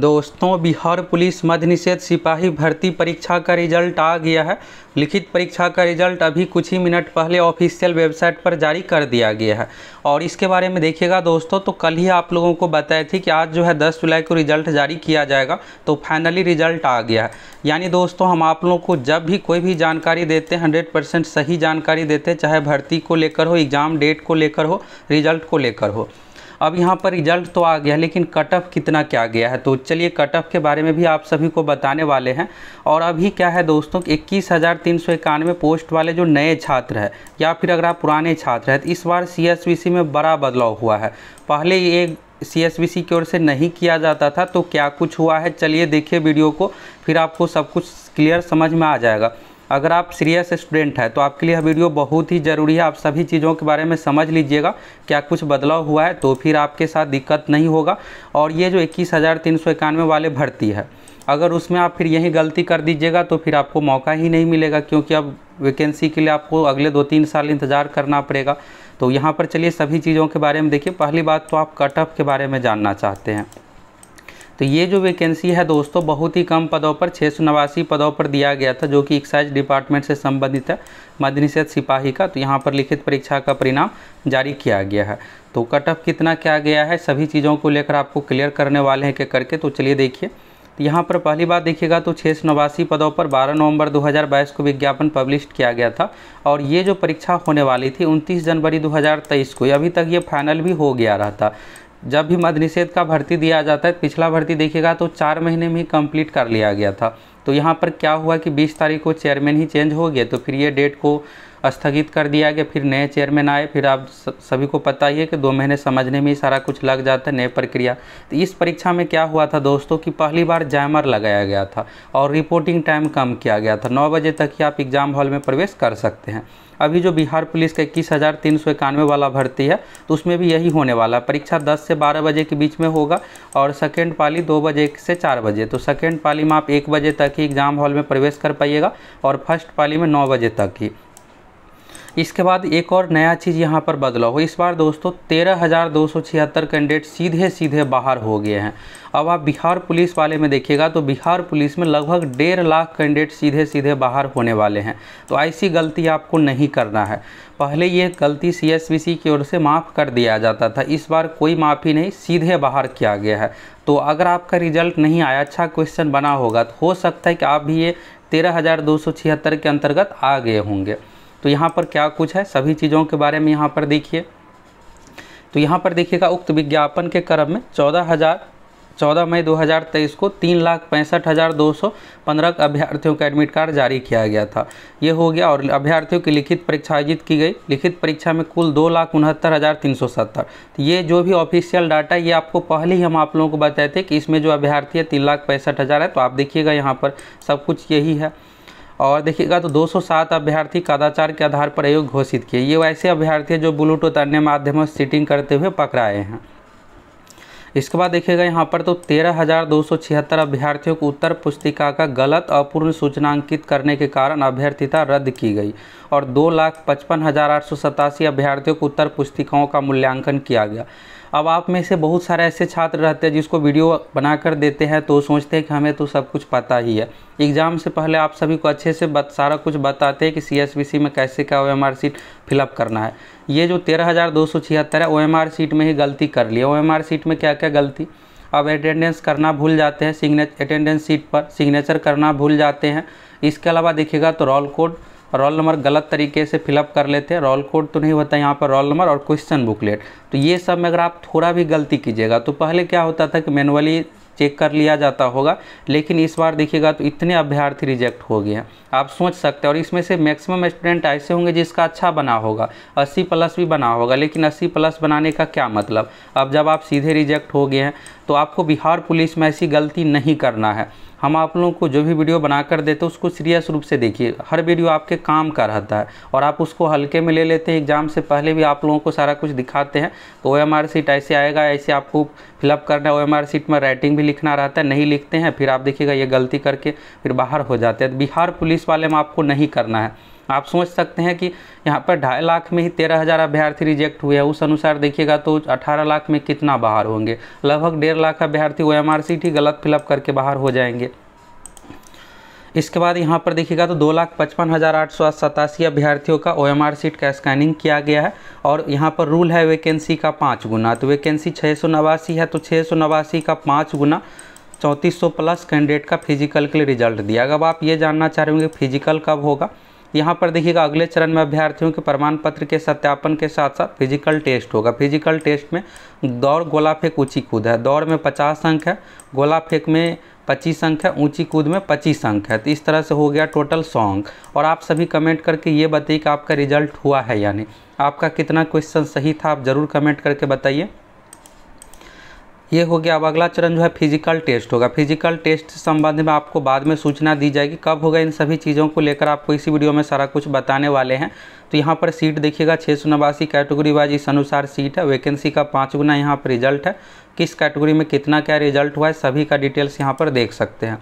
दोस्तों बिहार पुलिस मध्य निषेध सिपाही भर्ती परीक्षा का रिजल्ट आ गया है लिखित परीक्षा का रिजल्ट अभी कुछ ही मिनट पहले ऑफिशियल वेबसाइट पर जारी कर दिया गया है और इसके बारे में देखिएगा दोस्तों तो कल ही आप लोगों को बताए थे कि आज जो है 10 जुलाई को रिजल्ट जारी किया जाएगा तो फाइनली रिजल्ट आ गया है यानी दोस्तों हम आप लोगों को जब भी कोई भी जानकारी देते हैं हंड्रेड सही जानकारी देते चाहे भर्ती को लेकर हो एग्ज़ाम डेट को लेकर हो रिजल्ट को लेकर हो अब यहाँ पर रिजल्ट तो आ गया लेकिन कट ऑफ कितना क्या गया है तो चलिए कट ऑफ के बारे में भी आप सभी को बताने वाले हैं और अभी क्या है दोस्तों इक्कीस हज़ार तीन सौ इक्यानवे पोस्ट वाले जो नए छात्र हैं या फिर अगर आप पुराने छात्र हैं तो इस बार सी में बड़ा बदलाव हुआ है पहले ये सी की ओर से नहीं किया जाता था तो क्या कुछ हुआ है चलिए देखिए वीडियो को फिर आपको सब कुछ क्लियर समझ में आ जाएगा अगर आप सीरियस स्टूडेंट हैं तो आपके लिए वीडियो बहुत ही ज़रूरी है आप सभी चीज़ों के बारे में समझ लीजिएगा क्या कुछ बदलाव हुआ है तो फिर आपके साथ दिक्कत नहीं होगा और ये जो इक्कीस वाले भर्ती है अगर उसमें आप फिर यही गलती कर दीजिएगा तो फिर आपको मौका ही नहीं मिलेगा क्योंकि अब वैकेंसी के लिए आपको अगले दो तीन साल इंतज़ार करना पड़ेगा तो यहाँ पर चलिए सभी चीज़ों के बारे में देखिए पहली बात तो आप कटअप के बारे में जानना चाहते हैं तो ये जो वैकेंसी है दोस्तों बहुत ही कम पदों पर छः पदों पर दिया गया था जो कि एक्साइज डिपार्टमेंट से संबंधित है मध्य निषेध सिपाही का तो यहाँ पर लिखित परीक्षा का परिणाम जारी किया गया है तो कट ऑफ कितना क्या गया है सभी चीज़ों को लेकर आपको क्लियर करने वाले हैं क्या करके तो चलिए देखिए तो यहाँ पर पहली बात देखिएगा तो छः नवासी पदों पर 12 नवंबर 2022 को विज्ञापन पब्लिश किया गया था और ये जो परीक्षा होने वाली थी 29 जनवरी 2023 को अभी तक ये फाइनल भी हो गया रहा था जब भी मद निषेध का भर्ती दिया जाता है पिछला भर्ती देखिएगा तो चार महीने में ही कम्प्लीट कर लिया गया था तो यहाँ पर क्या हुआ कि 20 तारीख को चेयरमैन ही चेंज हो गया तो फिर ये डेट को स्थगित कर दिया गया फिर नए चेयरमैन आए फिर आप सभी को पता ही है कि दो महीने समझने में ही सारा कुछ लग जाता है नए प्रक्रिया तो इस परीक्षा में क्या हुआ था दोस्तों कि पहली बार जैमर लगाया गया था और रिपोर्टिंग टाइम कम किया गया था नौ बजे तक ही आप एग्ज़ाम हॉल में प्रवेश कर सकते हैं अभी जो बिहार पुलिस का इक्कीस हज़ार तीन सौ इक्यानवे वाला भर्ती है तो उसमें भी यही होने वाला है परीक्षा दस से बारह बजे के बीच में होगा और सेकेंड पाली दो बजे से चार बजे तो सेकेंड पाली में आप एक बजे तक ही एग्ज़ाम हॉल में प्रवेश कर पाइएगा और फर्स्ट पाली में नौ बजे तक ही इसके बाद एक और नया चीज़ यहाँ पर बदला हो इस बार दोस्तों तेरह हज़ार दो सौ छिहत्तर कैंडिडेट सीधे सीधे बाहर हो गए हैं अब आप बिहार पुलिस वाले में देखिएगा तो बिहार पुलिस में लगभग डेढ़ लाख कैंडिडेट सीधे सीधे बाहर होने वाले हैं तो ऐसी गलती आपको नहीं करना है पहले ये गलती सी की ओर से माफ़ कर दिया जाता था इस बार कोई माफ़ी नहीं सीधे बाहर किया गया है तो अगर आपका रिजल्ट नहीं आया अच्छा क्वेश्चन बना होगा तो हो सकता है कि आप भी ये तेरह हज़ार दो सौ छिहत्तर के अंतर्गत आ गए होंगे तो यहाँ पर क्या कुछ है सभी चीज़ों के बारे में यहाँ पर देखिए तो यहाँ पर देखिएगा उक्त विज्ञापन के क्रम में चौदह हज़ार चौदह मई 2023 को तीन लाख पैंसठ हज़ार दो सौ पंद्रह अभ्यर्थियों का एडमिट कार्ड जारी किया गया था ये हो गया और अभ्यर्थियों की लिखित परीक्षा आयोजित की गई लिखित परीक्षा में कुल दो लाख उनहत्तर हज़ार तीन सौ सत्तर ये जो भी ऑफिशियल डाटा ये आपको पहले ही हम आप लोगों को बताए थे कि इसमें जो अभ्यर्थी है तीन लाख पैंसठ हज़ार है तो आप देखिएगा यहाँ पर सब कुछ यही है और देखिएगा तो 207 अभ्यर्थी कदाचार के आधार पर आयोग घोषित किए ये वैसे अभ्यर्थी जो ब्लूटूथ अन्य माध्यमों से सीटिंग करते हुए पकड़ाए हैं इसके बाद देखिएगा यहाँ पर तो तेरह हज़ार दो सौ छिहत्तर अभ्यर्थियों को उत्तर पुस्तिका का गलत अपूर्ण सूचनांकित करने के कारण अभ्यर्थिता रद्द की गई और दो लाख पचपन हज़ार आठ सौ सतासी अभ्यर्थियों को उत्तर पुस्तिकाओं का मूल्यांकन किया गया अब आप में से बहुत सारे ऐसे छात्र रहते हैं जिसको वीडियो बनाकर देते हैं तो सोचते हैं कि हमें तो सब कुछ पता ही है एग्ज़ाम से पहले आप सभी को अच्छे से बत, सारा कुछ बताते हैं कि सी में कैसे क्या O M R sheet fill up करना है ये जो तेरह हज़ार दो सौ छिहत्तर है ओ एम आर सीट में ही गलती कर ली ओ एम आर सीट में क्या क्या गलती अब अटेंडेंस करना भूल जाते हैं सिग्नेचर अटेंडेंस सीट पर सिग्नेचर करना भूल जाते हैं इसके अलावा देखिएगा तो रोल कोड रोल नंबर गलत तरीके से फिलअप कर लेते हैं रोल कोड तो नहीं होता यहाँ पर रोल नंबर और क्वेश्चन बुकलेट तो ये सब में अगर आप थोड़ा भी गलती कीजिएगा तो पहले क्या होता था कि मैनुअली चेक कर लिया जाता होगा लेकिन इस बार देखिएगा तो इतने अभ्यर्थी रिजेक्ट हो गए हैं आप सोच सकते हैं और इसमें से मैक्सिमम स्टूडेंट ऐसे होंगे जिसका अच्छा बना होगा 80 प्लस भी बना होगा लेकिन 80 प्लस बनाने का क्या मतलब अब जब आप सीधे रिजेक्ट हो गए हैं तो आपको बिहार पुलिस में ऐसी गलती नहीं करना है हम आप लोगों को जो भी वीडियो बना कर देते उसको सीरियस रूप से देखिए हर वीडियो आपके काम का रहता है और आप उसको हल्के में ले लेते हैं एग्ज़ाम से पहले भी आप लोगों को सारा कुछ दिखाते हैं तो ओ एम आर सीट ऐसे आएगा ऐसे आपको फिलअप करना है ओ एम आर सीट में राइटिंग भी लिखना रहता है नहीं लिखते हैं फिर आप देखिएगा ये गलती करके फिर बाहर हो जाते हैं तो बिहार पुलिस वाले में आपको नहीं करना है आप सोच सकते हैं कि यहाँ पर ढाई लाख में ही तेरह हज़ार अभ्यर्थी रिजेक्ट हुए हैं उस अनुसार देखिएगा तो अठारह लाख में कितना बाहर होंगे लगभग डेढ़ लाख अभ्यर्थी ओ एम ही गलत फिलअप करके बाहर हो जाएंगे इसके बाद यहाँ पर देखिएगा तो दो लाख पचपन हज़ार आठ सौ सतासी अभ्यर्थियों का ओ एम आर सीट का स्कैनिंग किया गया है और यहाँ पर रूल है वैकेंसी का पाँच गुना तो वैकेंसी छः सौ नवासी है तो छः सौ नवासी का पाँच गुना चौंतीस सौ प्लस कैंडिडेट का फिजिकल के लिए रिजल्ट दिया अब आप ये जानना चाह रहे होंगे फिजिकल कब होगा यहाँ पर देखिएगा अगले चरण में अभ्यर्थियों के प्रमाण पत्र के सत्यापन के साथ साथ फिजिकल टेस्ट होगा फिजिकल टेस्ट में दौड़ गोला फेंक ऊँची कूद है दौड़ में पचास अंक है गोला फेंक में पच्चीस अंक है ऊंची कूद में पच्चीस अंक है तो इस तरह से हो गया टोटल सौ अंक और आप सभी कमेंट करके ये बताइए कि आपका रिजल्ट हुआ है यानी आपका कितना क्वेश्चन सही था आप ज़रूर कमेंट करके बताइए ये हो गया अब अगला चरण जो है फिजिकल टेस्ट होगा फिजिकल टेस्ट संबंध में आपको बाद में सूचना दी जाएगी कब होगा इन सभी चीज़ों को लेकर आपको इसी वीडियो में सारा कुछ बताने वाले हैं तो यहाँ पर सीट देखिएगा छः सौ नवासी कैटेगरी वाइज इस अनुसार सीट है वैकेंसी का पाँच गुना यहाँ पर रिजल्ट है किस कैटेगरी में कितना क्या रिजल्ट हुआ है सभी का डिटेल्स यहाँ पर देख सकते हैं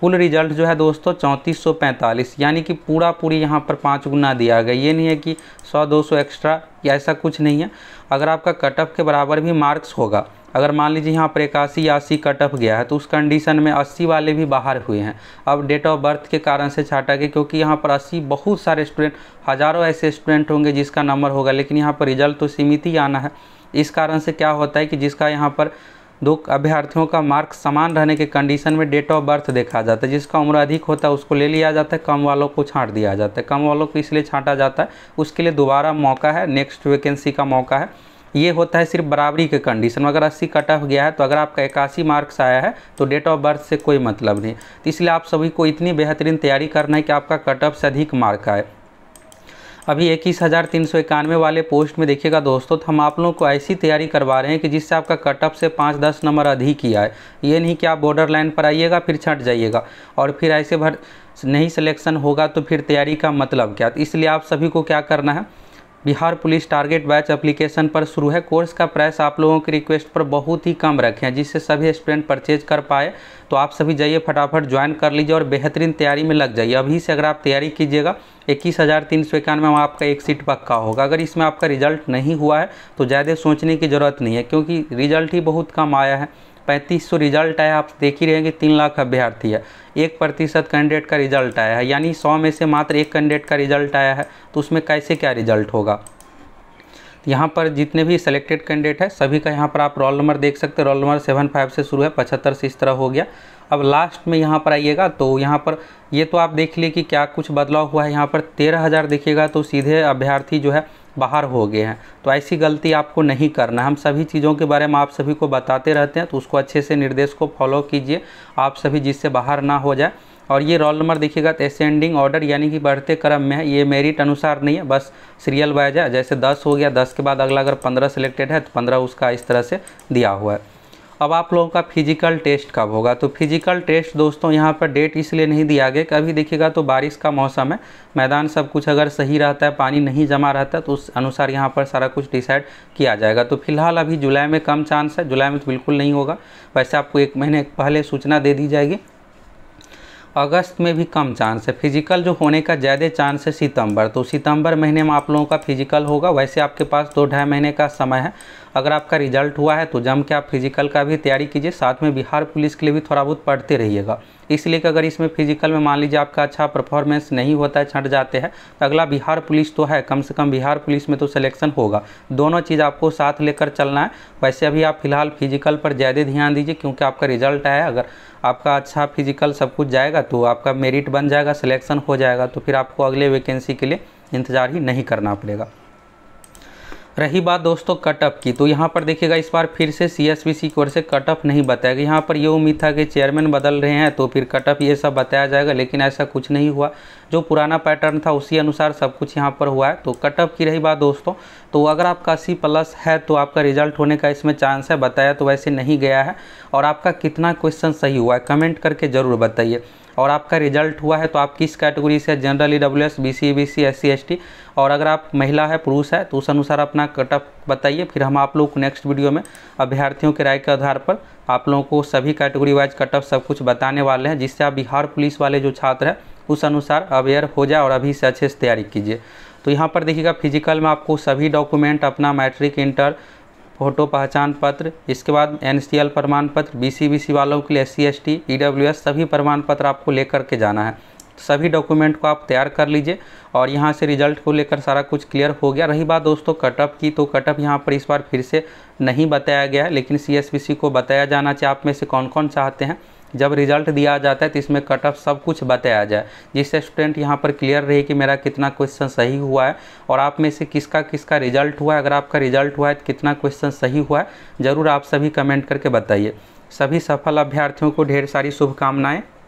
कुल रिजल्ट जो है दोस्तों चौंतीस सौ पैंतालीस यानी कि पूरा पूरी यहाँ पर पाँच गुना दिया गया ये नहीं है कि सौ दो सौ एक्स्ट्रा या ऐसा कुछ नहीं है अगर आपका कटअप के बराबर भी मार्क्स होगा अगर मान लीजिए यहाँ पर इक्यासी अस्सी कट ऑफ गया है तो उस कंडीशन में अस्सी वाले भी बाहर हुए हैं अब डेट ऑफ बर्थ के कारण से छाटा गया क्योंकि यहाँ पर अस्सी बहुत सारे स्टूडेंट हज़ारों ऐसे स्टूडेंट होंगे जिसका नंबर होगा लेकिन यहाँ पर रिजल्ट तो सीमित ही आना है इस कारण से क्या होता है कि जिसका यहाँ पर दो अभ्यर्थियों का मार्क समान रहने के कंडीशन में डेट ऑफ बर्थ देखा जाता है जिसका उम्र अधिक होता है उसको ले लिया जाता है कम वालों को छांट दिया जाता है कम वालों को इसलिए छांटा जाता है उसके लिए दोबारा मौका है नेक्स्ट वैकेंसी का मौका है ये होता है सिर्फ बराबरी के कंडीशन में अगर अस्सी कट ऑफ गया है तो अगर आपका इक्यासी मार्क्स आया है तो डेट ऑफ बर्थ से कोई मतलब नहीं तो इसलिए आप सभी को इतनी बेहतरीन तैयारी करना है कि आपका कट ऑफ से अधिक मार्क आए अभी इक्कीस हज़ार तीन सौ इक्यानवे वाले पोस्ट में देखिएगा दोस्तों तो हम आप लोगों को ऐसी तैयारी करवा रहे हैं कि जिससे आपका कटअप से पाँच दस नंबर अधिक ही आए ये नहीं कि आप बॉर्डर लाइन पर आइएगा फिर छट जाइएगा और फिर ऐसे भर नहीं सिलेक्शन होगा तो फिर तैयारी का मतलब क्या तो इसलिए आप सभी को क्या करना है Bihar police target batch application पर शुरू है कोर्स का प्राइस आप लोगों की रिक्वेस्ट पर बहुत ही कम रखें जिससे सभी स्टूडेंट परचेज कर पाए तो आप सभी जाइए फटाफट ज्वाइन कर लीजिए और बेहतरीन तैयारी में लग जाइए अभी से अगर आप तैयारी कीजिएगा इक्कीस हज़ार तीन सौ इक्यानवे में आपका एक सीट पक्का होगा अगर इसमें आपका रिजल्ट नहीं हुआ है तो ज़्यादा सोचने की ज़रूरत नहीं है क्योंकि रिजल्ट ही बहुत कम आया है पैंतीस सौ रिजल्ट आया आप देख ही रहेंगे तीन लाख अभ्यर्थी है एक प्रतिशत कैंडिडेट का रिजल्ट आया है यानी सौ में से मात्र एक कैंडिडेट का रिजल्ट आया है तो उसमें कैसे क्या रिजल्ट होगा यहाँ पर जितने भी सिलेक्टेड कैंडिडेट है सभी का यहाँ पर आप रोल नंबर देख सकते हैं रोल नंबर सेवन फाइव से शुरू है पचहत्तर से इस तरह हो गया अब लास्ट में यहाँ पर आइएगा तो यहाँ पर ये तो आप देख लिए कि क्या कुछ बदलाव हुआ है यहाँ पर तेरह हज़ार देखिएगा तो सीधे अभ्यर्थी जो है बाहर हो गए हैं तो ऐसी गलती आपको नहीं करना हम सभी चीज़ों के बारे में आप सभी को बताते रहते हैं तो उसको अच्छे से निर्देश को फॉलो कीजिए आप सभी जिससे बाहर ना हो जाए और ये रोल नंबर देखिएगा तो एसेंडिंग ऑर्डर यानी कि बढ़ते क्रम में है ये मेरिट अनुसार नहीं है बस सीरियल वाइज है जैसे दस हो गया दस के बाद अगला अगर पंद्रह सेलेक्टेड है तो पंद्रह उसका इस तरह से दिया हुआ है अब आप लोगों का फिजिकल टेस्ट कब होगा तो फिजिकल टेस्ट दोस्तों यहाँ पर डेट इसलिए नहीं दिया गया कि अभी देखिएगा तो बारिश का मौसम है मैदान सब कुछ अगर सही रहता है पानी नहीं जमा रहता है तो उस अनुसार यहाँ पर सारा कुछ डिसाइड किया जाएगा तो फिलहाल अभी जुलाई में कम चांस है जुलाई में तो बिल्कुल नहीं होगा वैसे आपको एक महीने पहले सूचना दे दी जाएगी अगस्त में भी कम चांस है फिजिकल जो होने का ज़्यादा चांस है सितंबर तो सितंबर महीने में आप लोगों का फिजिकल होगा वैसे आपके पास दो ढाई महीने का समय है अगर आपका रिजल्ट हुआ है तो जम के आप फिजिकल का भी तैयारी कीजिए साथ में बिहार पुलिस के लिए भी थोड़ा बहुत पढ़ते रहिएगा इसलिए कि अगर इसमें फिजिकल में मान लीजिए आपका अच्छा परफॉर्मेंस नहीं होता है छट जाते हैं तो अगला बिहार पुलिस तो है कम से कम बिहार पुलिस में तो सिलेक्शन होगा दोनों चीज़ आपको साथ लेकर चलना है वैसे अभी आप फिलहाल फिजिकल पर ज़्यादा ध्यान दीजिए क्योंकि आपका रिजल्ट आया अगर आपका अच्छा फिजिकल सब कुछ जाएगा तो आपका मेरिट बन जाएगा सिलेक्शन हो जाएगा तो फिर आपको अगले वैकेंसी के लिए इंतज़ार ही नहीं करना पड़ेगा रही बात दोस्तों कटअप की तो यहाँ पर देखिएगा इस बार फिर से सी एस बी सी की ओर से कटअप नहीं बताया गया यहाँ पर ये उम्मीद था कि चेयरमैन बदल रहे हैं तो फिर कटअप ये सब बताया जाएगा लेकिन ऐसा कुछ नहीं हुआ जो पुराना पैटर्न था उसी अनुसार सब कुछ यहाँ पर हुआ है तो कटअप की रही बात दोस्तों तो अगर आपका अस्सी प्लस है तो आपका रिजल्ट होने का इसमें चांस है बताया तो वैसे नहीं गया है और आपका कितना क्वेश्चन सही हुआ है कमेंट करके ज़रूर बताइए और आपका रिजल्ट हुआ है तो आप किस कैटेगरी से general E W S B C B C S C S T और अगर आप महिला है पुरुष है तो उस अनुसार अपना कटअप बताइए फिर हम आप लोग नेक्स्ट वीडियो में अभ्यर्थियों के राय के आधार पर आप लोगों को सभी कैटेगरी वाइज कटअप सब कुछ बताने वाले हैं जिससे आप बिहार पुलिस वाले जो छात्र हैं उस अनुसार अवेयर हो जाए और अभी से अच्छे से तैयारी कीजिए तो यहाँ पर देखिएगा फिजिकल में आपको सभी डॉक्यूमेंट अपना मैट्रिक इंटर फोटो पहचान पत्र इसके बाद एन प्रमाण पत्र बी वालों के लिए S C S T E W S सभी प्रमाण पत्र आपको लेकर के जाना है सभी डॉक्यूमेंट को आप तैयार कर लीजिए और यहाँ से रिजल्ट को लेकर सारा कुछ क्लियर हो गया रही बात दोस्तों कटअप की तो कटअप यहाँ पर इस बार फिर से नहीं बताया गया है लेकिन सी को बताया जाना चाहिए आप में से कौन कौन चाहते हैं जब रिजल्ट दिया जाता है तो इसमें कट ऑफ सब कुछ बताया जाए जिससे स्टूडेंट यहाँ पर क्लियर रहे कि मेरा कितना क्वेश्चन सही हुआ है और आप में से किसका किसका रिजल्ट हुआ है अगर आपका रिजल्ट हुआ है तो कितना क्वेश्चन सही हुआ है ज़रूर आप सभी कमेंट करके बताइए सभी सफल अभ्यर्थियों को ढेर सारी शुभकामनाएँ